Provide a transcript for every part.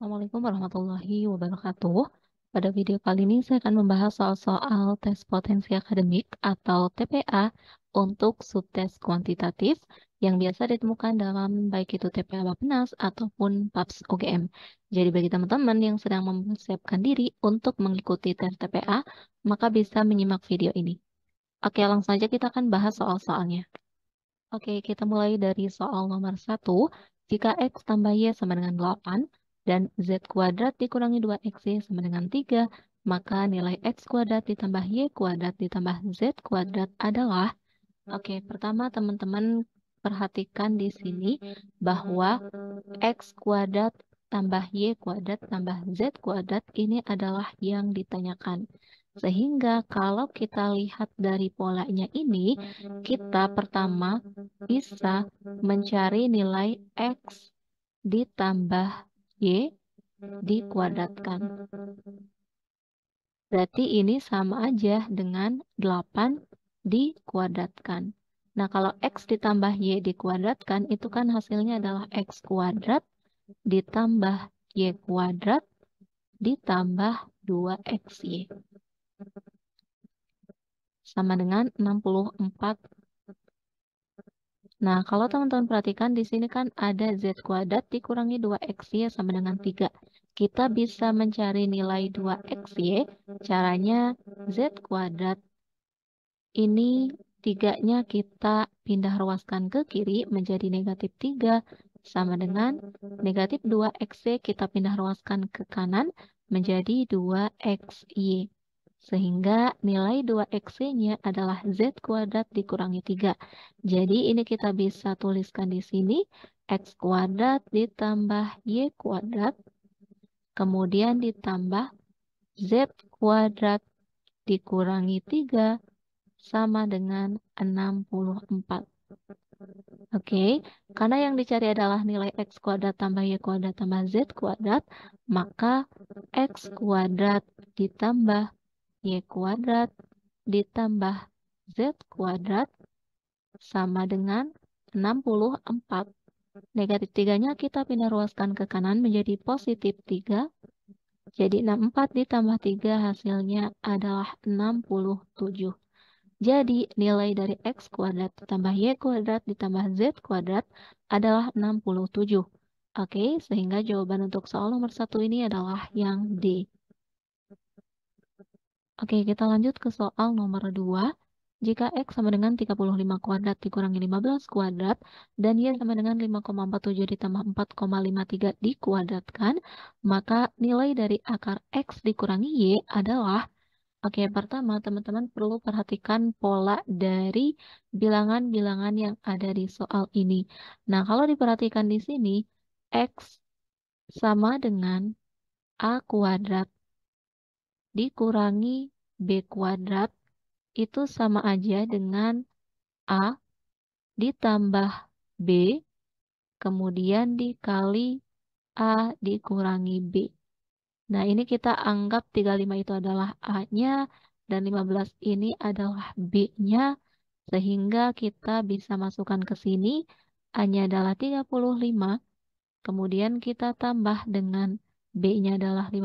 Assalamualaikum warahmatullahi wabarakatuh. Pada video kali ini saya akan membahas soal-soal tes potensi akademik atau TPA untuk subtes kuantitatif yang biasa ditemukan dalam baik itu TPA bapenas ataupun PAPS OGM. Jadi bagi teman-teman yang sedang mempersiapkan diri untuk mengikuti tes TPA, maka bisa menyimak video ini. Oke, langsung aja kita akan bahas soal-soalnya. Oke, kita mulai dari soal nomor 1. Jika X tambah Y sama dengan 8, dan Z kuadrat dikurangi 2X sama dengan 3, maka nilai X kuadrat ditambah Y kuadrat ditambah Z kuadrat adalah, oke, okay, pertama teman-teman perhatikan di sini bahwa X kuadrat tambah Y kuadrat tambah Z kuadrat ini adalah yang ditanyakan. Sehingga kalau kita lihat dari polanya ini, kita pertama bisa mencari nilai X ditambah Y dikuadratkan. Berarti ini sama aja dengan 8 dikuadratkan. Nah, kalau X ditambah Y dikuadratkan, itu kan hasilnya adalah X kuadrat ditambah Y kuadrat ditambah 2XY. Sama dengan 64 Nah, kalau hmm. teman-teman perhatikan di sini kan ada Z kuadrat dikurangi 2XY sama dengan 3. Kita bisa mencari nilai 2XY, caranya Z kuadrat ini tiganya kita pindah ruaskan ke kiri menjadi negatif 3 sama dengan negatif 2XY kita pindah ruaskan ke kanan menjadi 2XY. Sehingga nilai 2xc-nya adalah z kuadrat dikurangi 3. Jadi ini kita bisa tuliskan di sini, x kuadrat ditambah y kuadrat, kemudian ditambah z kuadrat dikurangi 3 sama dengan 64. Oke, okay. karena yang dicari adalah nilai X kuadrat tambah Y kuadrat tambah Z kuadrat, maka X kuadrat ditambah Y kuadrat ditambah Z kuadrat sama dengan 64. Negatif 3-nya kita pindah ruaskan ke kanan menjadi positif 3. Jadi 64 ditambah 3 hasilnya adalah 67. Jadi nilai dari X kuadrat ditambah Y kuadrat ditambah Z kuadrat adalah 67. Oke, sehingga jawaban untuk soal nomor satu ini adalah yang D. Oke, kita lanjut ke soal nomor 2. Jika X sama dengan 35 kuadrat dikurangi 15 kuadrat, dan Y sama dengan 5,47 ditambah 4,53 dikuadratkan, maka nilai dari akar X dikurangi Y adalah, oke pertama teman-teman perlu perhatikan pola dari bilangan-bilangan yang ada di soal ini. Nah, kalau diperhatikan di sini, X sama dengan A kuadrat dikurangi B kuadrat itu sama aja dengan A ditambah B, kemudian dikali A dikurangi B. Nah, ini kita anggap 35 itu adalah A-nya, dan 15 ini adalah B-nya, sehingga kita bisa masukkan ke sini, A-nya adalah 35, kemudian kita tambah dengan B-nya adalah 15,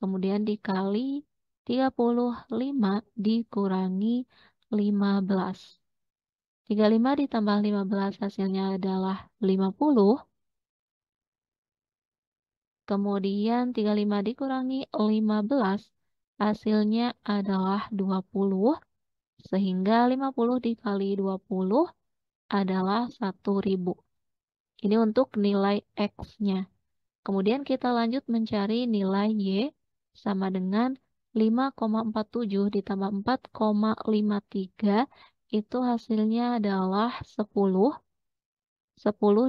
kemudian dikali 35 dikurangi 15. 35 ditambah 15 hasilnya adalah 50. Kemudian 35 dikurangi 15 hasilnya adalah 20. Sehingga 50 dikali 20 adalah 1000. Ini untuk nilai X-nya. Kemudian kita lanjut mencari nilai Y sama dengan 5,47 ditambah 4,53 itu hasilnya adalah 10. 10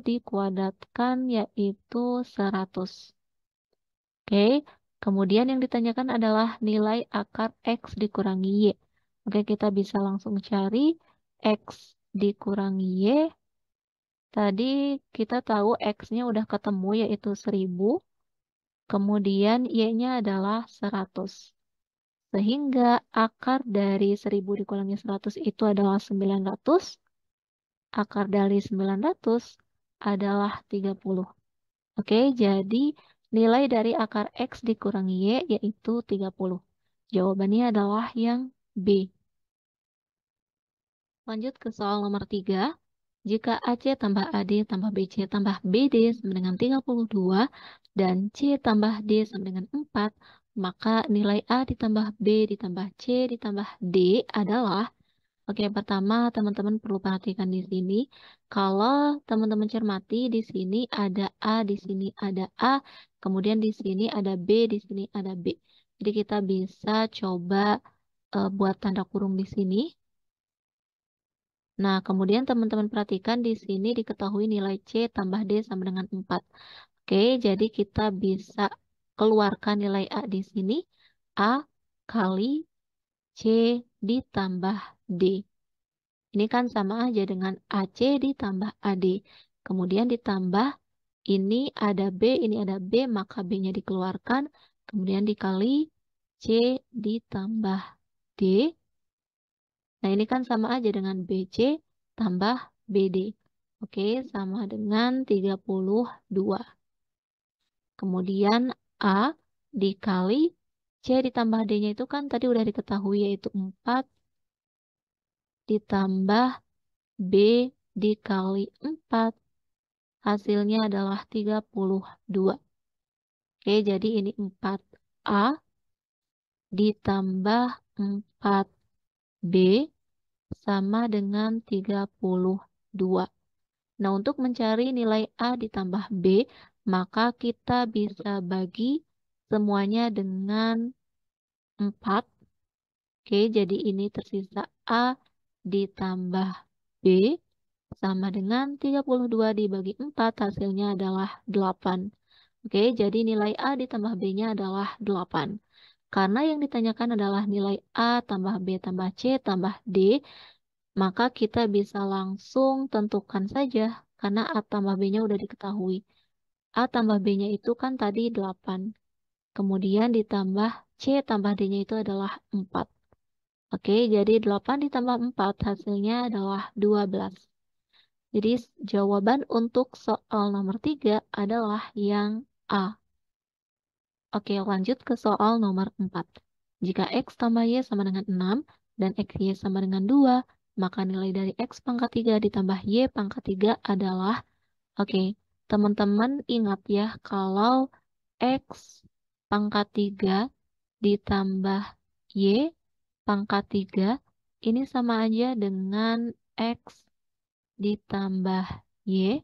dikuadratkan yaitu 100. Oke, kemudian yang ditanyakan adalah nilai akar X dikurangi Y. Oke, kita bisa langsung cari X dikurangi Y. Tadi kita tahu X-nya udah ketemu yaitu 1000. Kemudian Y-nya adalah 100. Sehingga akar dari 1000 dikurangi 100 itu adalah 900. Akar dari 900 adalah 30. Oke, jadi nilai dari akar X dikurangi Y yaitu 30. Jawabannya adalah yang B. Lanjut ke soal nomor 3. Jika AC tambah AD tambah BC tambah BD sama dengan 32, dan C tambah D sama dengan 4, maka nilai A ditambah B ditambah C ditambah D adalah Oke, yang pertama teman-teman perlu perhatikan di sini. Kalau teman-teman cermati di sini ada A, di sini ada A, kemudian di sini ada B, di sini ada B. Jadi kita bisa coba uh, buat tanda kurung di sini. Nah, kemudian teman-teman perhatikan di sini diketahui nilai C tambah D sama dengan 4. Oke, jadi kita bisa keluarkan nilai A di sini. A kali C ditambah D. Ini kan sama aja dengan AC ditambah AD. Kemudian ditambah ini ada B, ini ada B, maka B-nya dikeluarkan. Kemudian dikali C ditambah D. Nah, ini kan sama aja dengan BC tambah BD. Oke, sama dengan 32. Kemudian A dikali C ditambah D-nya itu kan tadi udah diketahui yaitu 4 ditambah B dikali 4. Hasilnya adalah 32. Oke, jadi ini 4A ditambah 4B sama dengan 32. Nah, untuk mencari nilai A ditambah B, maka kita bisa bagi semuanya dengan 4. Oke, jadi ini tersisa A ditambah B sama dengan 32 dibagi 4, hasilnya adalah 8. Oke, jadi nilai A ditambah B-nya adalah 8. Karena yang ditanyakan adalah nilai A tambah B tambah C tambah D, maka kita bisa langsung tentukan saja karena A tambah B-nya udah diketahui. A tambah B-nya itu kan tadi 8. Kemudian ditambah C tambah D-nya itu adalah 4. Oke, jadi 8 ditambah 4 hasilnya adalah 12. Jadi jawaban untuk soal nomor 3 adalah yang A. Oke, lanjut ke soal nomor 4. Jika X tambah Y sama dengan 6 dan x y sama dengan 2, maka nilai dari X pangkat 3 ditambah Y pangkat 3 adalah Oke, okay, Teman-teman ingat ya kalau X pangkat 3 ditambah Y pangkat 3 ini sama aja dengan X ditambah Y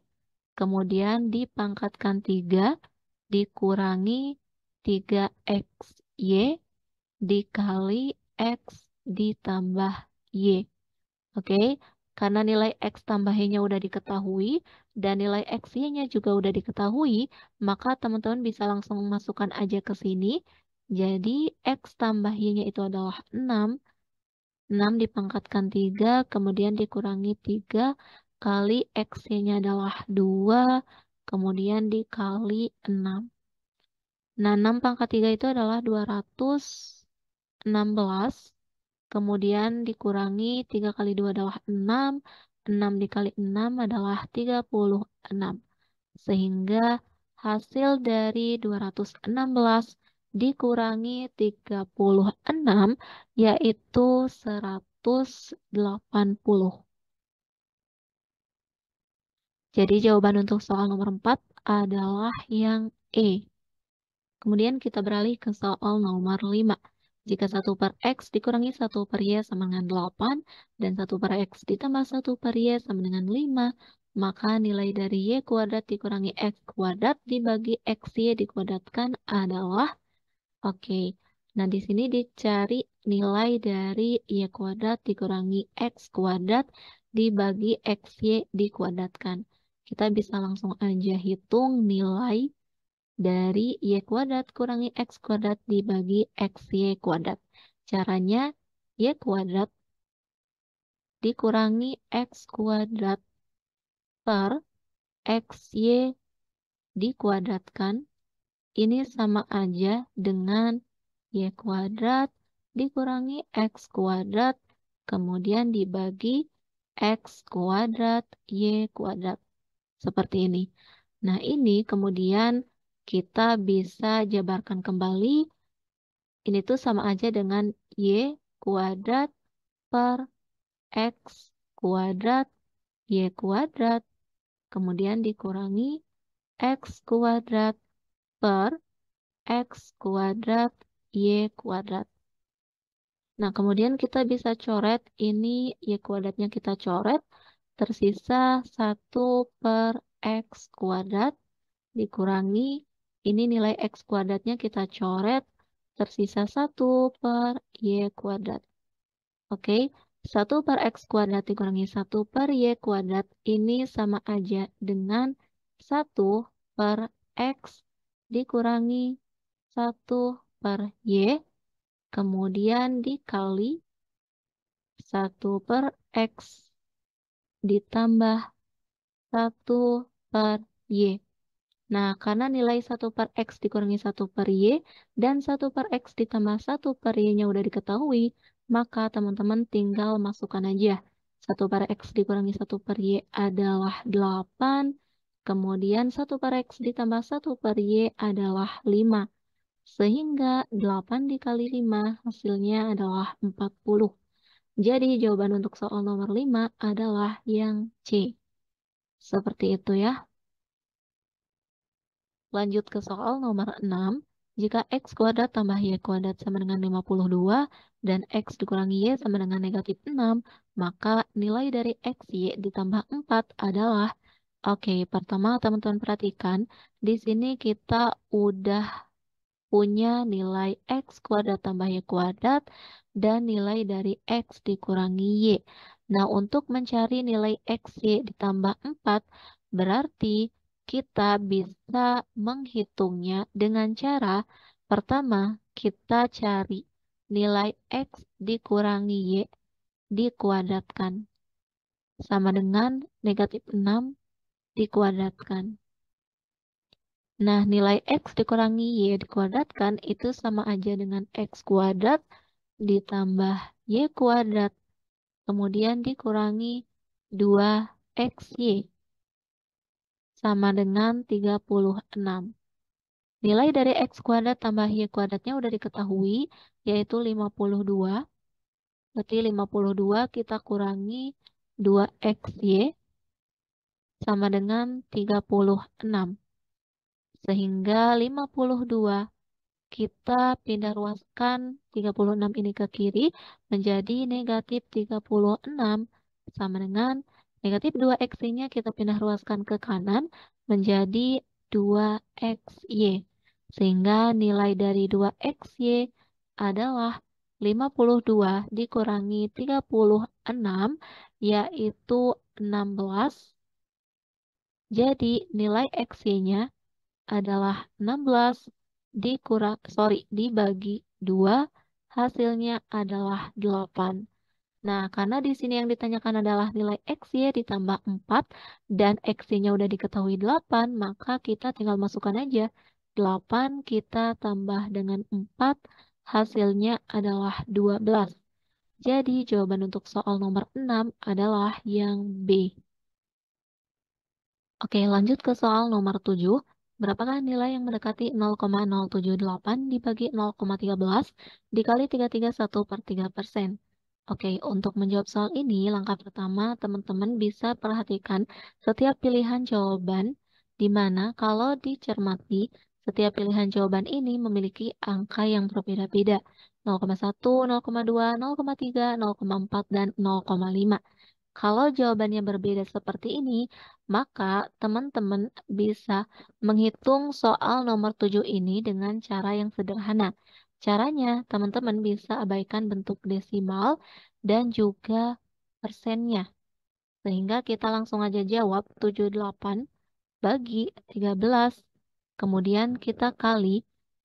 kemudian dipangkatkan 3 dikurangi 3XY dikali X ditambah Y. Oke, karena nilai X tambah Y-nya udah diketahui, dan nilai XY-nya juga udah diketahui, maka teman-teman bisa langsung masukkan aja ke sini. Jadi X tambah Y-nya itu adalah 6. 6 dipangkatkan 3, kemudian dikurangi 3 kali XY-nya adalah 2, kemudian dikali 6. Nah, 6 pangkat 3 itu adalah 216, kemudian dikurangi 3 kali 2 adalah 6, 6 dikali 6 adalah 36. Sehingga hasil dari 216 dikurangi 36 yaitu 180. Jadi jawaban untuk soal nomor 4 adalah yang E. Kemudian kita beralih ke soal nomor 5. Jika 1 per X dikurangi 1 per Y sama dengan 8, dan 1 per X ditambah 1 per Y sama dengan 5, maka nilai dari Y kuadrat dikurangi X kuadrat dibagi X Y dikuadratkan adalah, oke, okay. nah di sini dicari nilai dari Y kuadrat dikurangi X kuadrat dibagi X Y dikuadratkan. Kita bisa langsung aja hitung nilai dari Y kuadrat kurangi X kuadrat dibagi XY kuadrat. Caranya Y kuadrat dikurangi X kuadrat per XY dikuadratkan. Ini sama aja dengan Y kuadrat dikurangi X kuadrat kemudian dibagi X kuadrat Y kuadrat. Seperti ini. Nah, ini kemudian kita bisa jabarkan kembali. Ini tuh sama aja dengan Y kuadrat per X kuadrat Y kuadrat. Kemudian dikurangi X kuadrat per X kuadrat Y kuadrat. Nah, kemudian kita bisa coret ini Y kuadratnya kita coret tersisa 1 per X kuadrat dikurangi ini nilai X kuadratnya kita coret, tersisa 1 per Y kuadrat. Oke, 1 per X kuadrat dikurangi 1 per Y kuadrat ini sama aja dengan 1 per X dikurangi 1 per Y, kemudian dikali 1 per X ditambah 1 per Y. Nah, karena nilai 1 per X dikurangi 1 per Y dan 1 per X ditambah 1 per Y-nya udah diketahui, maka teman-teman tinggal masukkan aja. 1 per X dikurangi 1 per Y adalah 8, kemudian 1 per X ditambah 1 per Y adalah 5. Sehingga 8 dikali 5 hasilnya adalah 40. Jadi jawaban untuk soal nomor 5 adalah yang C. Seperti itu ya. Lanjut ke soal nomor 6. Jika X kuadrat tambah Y kuadrat sama dengan 52 dan X dikurangi Y sama dengan negatif 6, maka nilai dari X, Y ditambah 4 adalah Oke, okay, pertama teman-teman perhatikan, di sini kita udah punya nilai X kuadrat tambah Y kuadrat dan nilai dari X dikurangi Y. Nah, untuk mencari nilai X, Y ditambah 4, berarti kita bisa menghitungnya dengan cara pertama kita cari nilai X dikurangi Y dikuadratkan sama dengan negatif 6 dikuadratkan. Nah, nilai X dikurangi Y dikuadratkan itu sama aja dengan X kuadrat ditambah Y kuadrat, kemudian dikurangi 2XY sama dengan 36. Nilai dari X kuadrat tambah Y kuadratnya udah diketahui, yaitu 52. Berarti 52 kita kurangi 2XY sama dengan 36. Sehingga 52 kita pindah ruaskan 36 ini ke kiri menjadi negatif 36 sama dengan Negatif 2xy-nya kita pindah ruaskan ke kanan menjadi 2xy. Sehingga nilai dari 2xy adalah 52 dikurangi 36 yaitu 16. Jadi nilai xy-nya adalah 16 dikurang sorry dibagi 2 hasilnya adalah 8. Nah, karena di sini yang ditanyakan adalah nilai x XY ya, ditambah 4 dan X-nya udah diketahui 8, maka kita tinggal masukkan aja 8 kita tambah dengan 4, hasilnya adalah 12. Jadi jawaban untuk soal nomor 6 adalah yang B. Oke, lanjut ke soal nomor 7. Berapakah nilai yang mendekati 0,078 dibagi 0,13 dikali 331 per 3 persen? Oke, untuk menjawab soal ini, langkah pertama teman-teman bisa perhatikan setiap pilihan jawaban, di mana kalau dicermati, setiap pilihan jawaban ini memiliki angka yang berbeda-beda, 0,1, 0,2, 0,3, 0,4, dan 0,5. Kalau jawabannya berbeda seperti ini, maka teman-teman bisa menghitung soal nomor 7 ini dengan cara yang sederhana. Caranya, teman-teman bisa abaikan bentuk desimal dan juga persennya. Sehingga kita langsung aja jawab 78 bagi 13. Kemudian kita kali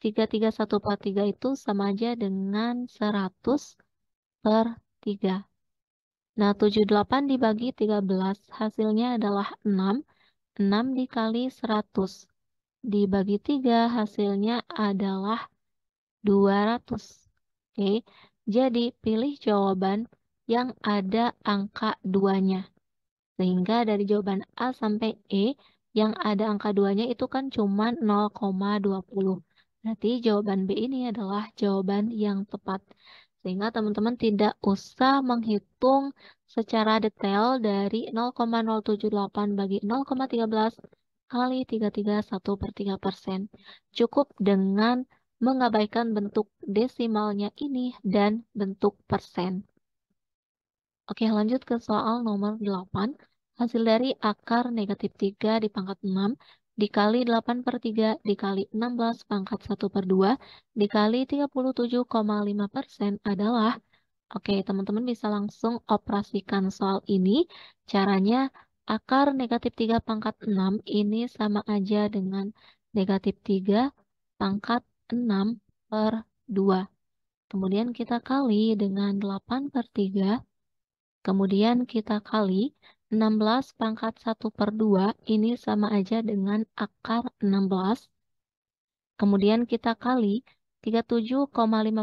33143 itu sama aja dengan 100 per 3. Nah, 78 dibagi 13, hasilnya adalah 6. 6 dikali 100. Dibagi 3, hasilnya adalah 200. Oke, jadi pilih jawaban yang ada angka 2-nya. Sehingga dari jawaban A sampai E yang ada angka 2-nya itu kan cuma 0,20. Berarti jawaban B ini adalah jawaban yang tepat. Sehingga teman-teman tidak usah menghitung secara detail dari 0,078 bagi 0,13 kali 331 per 3 persen. Cukup dengan mengabaikan bentuk desimalnya ini dan bentuk persen. Oke, lanjut ke soal nomor 8. Hasil dari akar negatif 3 di pangkat 6 dikali 8 per 3 dikali 16 pangkat 1 per 2 dikali 37,5 persen adalah Oke, teman-teman bisa langsung operasikan soal ini. Caranya, akar negatif 3 pangkat 6 ini sama aja dengan negatif 3 pangkat 6 per 2. Kemudian kita kali dengan 8 per 3. Kemudian kita kali 16 pangkat 1 per 2. Ini sama aja dengan akar 16. Kemudian kita kali 37,5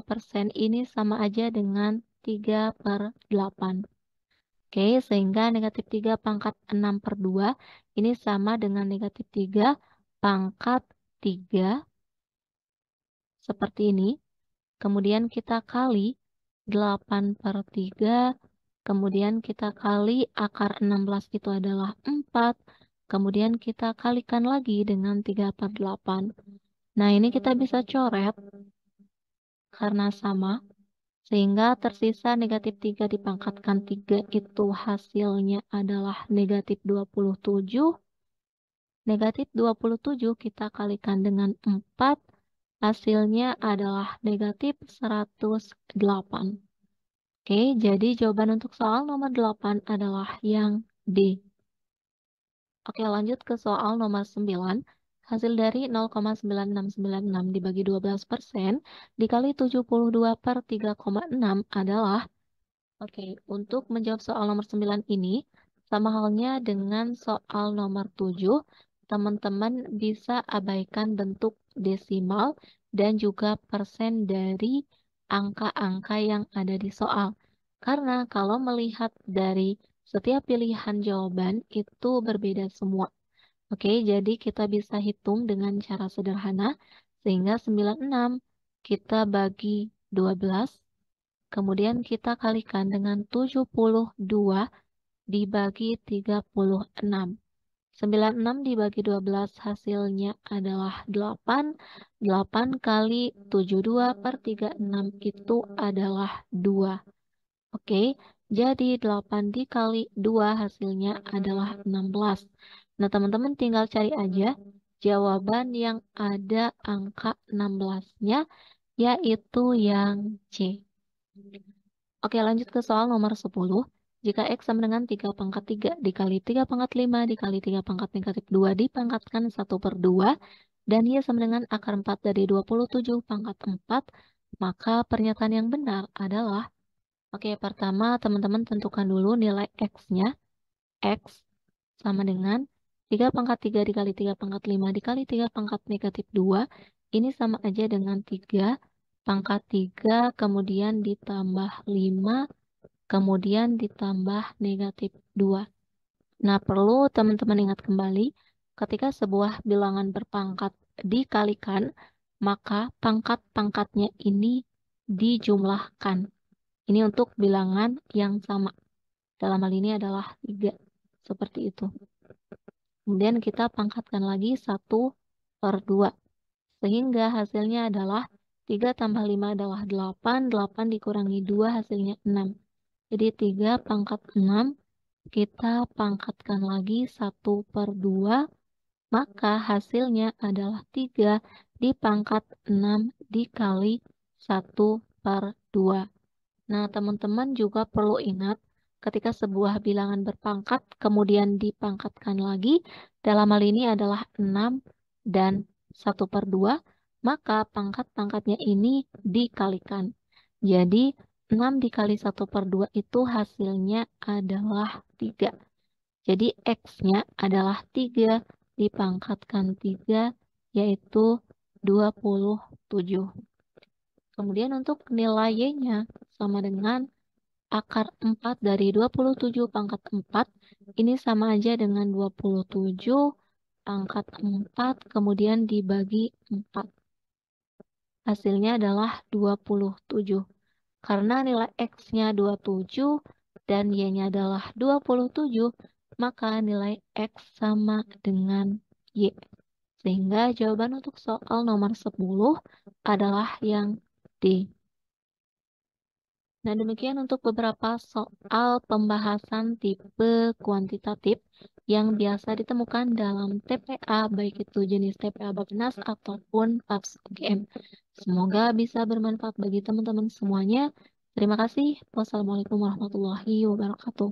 persen. Ini sama aja dengan 3 per 8. Oke, sehingga negatif 3 pangkat 6 per 2. Ini sama dengan negatif 3 pangkat 3 seperti ini. Kemudian kita kali 8 per 3, kemudian kita kali akar 16 itu adalah 4, kemudian kita kalikan lagi dengan 3 per 8. Nah, ini kita bisa coret karena sama, sehingga tersisa negatif 3 dipangkatkan 3 itu hasilnya adalah negatif 27, negatif 27 kita kalikan dengan 4, Hasilnya adalah negatif 108. Oke, jadi jawaban untuk soal nomor 8 adalah yang D. Oke, lanjut ke soal nomor 9. Hasil dari 0,9696 dibagi 12 persen dikali 72 per 3,6 adalah Oke, untuk menjawab soal nomor 9 ini, sama halnya dengan soal nomor 7, teman-teman bisa abaikan bentuk desimal, dan juga persen dari angka-angka yang ada di soal. Karena kalau melihat dari setiap pilihan jawaban itu berbeda semua. Oke, jadi kita bisa hitung dengan cara sederhana, sehingga 96 kita bagi 12, kemudian kita kalikan dengan 72 dibagi 36. 96 dibagi 12 hasilnya adalah 8. 8 kali 72 per 36 itu adalah 2. Oke, jadi 8 dikali 2 hasilnya adalah 16. Nah, teman-teman tinggal cari aja jawaban yang ada angka 16-nya, yaitu yang C. Oke, lanjut ke soal nomor 10. Jika X sama dengan 3 pangkat 3 dikali 3 pangkat 5 dikali 3 pangkat negatif 2 dipangkatkan 1 per 2 dan Y sama dengan akar 4 dari 27 pangkat 4, maka pernyataan yang benar adalah Oke, pertama teman-teman tentukan dulu nilai X-nya. X sama dengan 3 pangkat 3 dikali 3 pangkat 5 dikali 3 pangkat negatif 2. Ini sama aja dengan 3 pangkat 3 kemudian ditambah 5 kemudian ditambah negatif 2. Nah, perlu teman-teman ingat kembali, ketika sebuah bilangan berpangkat dikalikan, maka pangkat-pangkatnya ini dijumlahkan. Ini untuk bilangan yang sama. Dalam hal ini adalah 3. Seperti itu. Kemudian kita pangkatkan lagi 1 per 2. Sehingga hasilnya adalah 3 tambah 5 adalah 8, 8 dikurangi 2 hasilnya 6. Jadi 3 pangkat 6 kita pangkatkan lagi 1 per 2, maka hasilnya adalah 3 di pangkat 6 dikali 1 per 2. Nah, teman-teman juga perlu ingat, ketika sebuah bilangan berpangkat, kemudian dipangkatkan lagi, dalam hal ini adalah 6 dan 1 per 2, maka pangkat-pangkatnya ini dikalikan. Jadi, 6 dikali 1 per 2 itu hasilnya adalah 3. Jadi X-nya adalah 3 dipangkatkan 3 yaitu 27. Kemudian untuk nilai Y-nya sama dengan akar 4 dari 27 pangkat 4. Ini sama aja dengan 27 pangkat 4 kemudian dibagi 4. Hasilnya adalah 27. Karena nilai X-nya 27 dan Y-nya adalah 27, maka nilai X sama dengan Y. Sehingga jawaban untuk soal nomor 10 adalah yang D. Nah, demikian untuk beberapa soal pembahasan tipe kuantitatif yang biasa ditemukan dalam TPA, baik itu jenis TPA Bapenas ataupun PAPS UGM. Semoga bisa bermanfaat bagi teman-teman semuanya. Terima kasih. Wassalamualaikum warahmatullahi wabarakatuh.